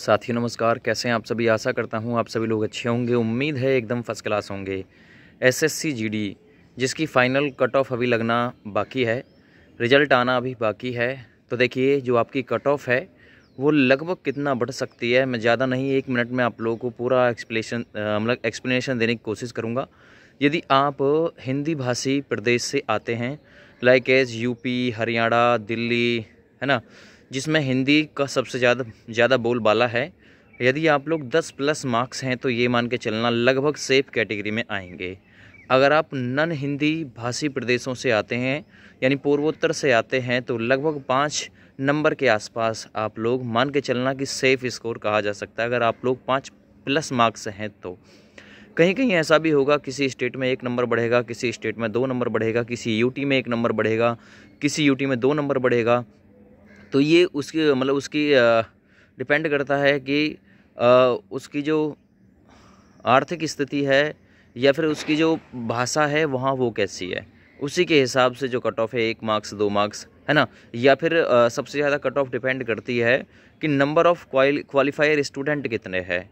साथियों नमस्कार कैसे हैं आप सभी आशा करता हूं आप सभी लोग अच्छे होंगे उम्मीद है एकदम फर्स्ट क्लास होंगे एसएससी जीडी जिसकी फ़ाइनल कट ऑफ अभी लगना बाकी है रिजल्ट आना अभी बाकी है तो देखिए जो आपकी कट ऑफ है वो लगभग कितना बढ़ सकती है मैं ज़्यादा नहीं एक मिनट में आप लोगों को पूरा एक्सप्लेशन मतलब एक्सप्लेशन देने की कोशिश करूँगा यदि आप हिंदी भाषी प्रदेश से आते हैं like as UP Haryana Delhi है ना जिसमें हिंदी का सबसे ज़्यादा ज़्यादा बोलबाला है यदि आप लोग 10 प्लस मार्क्स हैं तो ये मान के चलना लगभग सेफ कैटेगरी में आएंगे अगर आप नन हिंदी भाषी प्रदेशों से आते हैं यानी पूर्वोत्तर से आते हैं तो लगभग पाँच नंबर के आसपास आप लोग मान के चलना कि सेफ़ स्कोर कहा जा सकता है अगर आप लोग पाँच प्लस मार्क्स हैं तो कहीं कहीं ऐसा भी होगा किसी स्टेट में एक नंबर बढ़ेगा किसी स्टेट में दो नंबर बढ़ेगा किसी यूटी में एक नंबर बढ़ेगा किसी यूटी में दो नंबर बढ़ेगा तो ये उसकी मतलब उसकी डिपेंड करता है कि आ, उसकी जो आर्थिक स्थिति है या फिर उसकी जो भाषा है वहाँ वो कैसी है उसी के हिसाब से जो कट ऑफ है एक मार्क्स दो मार्क्स है ना या फिर आ, सबसे ज़्यादा कट ऑफ डिपेंड करती है कि नंबर ऑफ़ क्वालिफायर स्टूडेंट कितने हैं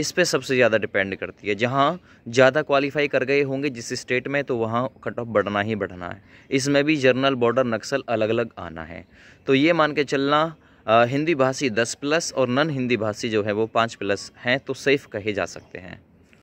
इस पर सबसे ज़्यादा डिपेंड करती है जहाँ ज़्यादा क्वालिफाई कर गए होंगे जिस स्टेट में तो वहाँ कट ऑफ बढ़ना ही बढ़ना है इसमें भी जर्नल बॉर्डर नक्सल अलग अलग आना है तो ये मान के चलना हिंदी भाषी दस प्लस और नन हिंदी भाषी जो है वो पाँच प्लस हैं तो सेफ़ कहे जा सकते हैं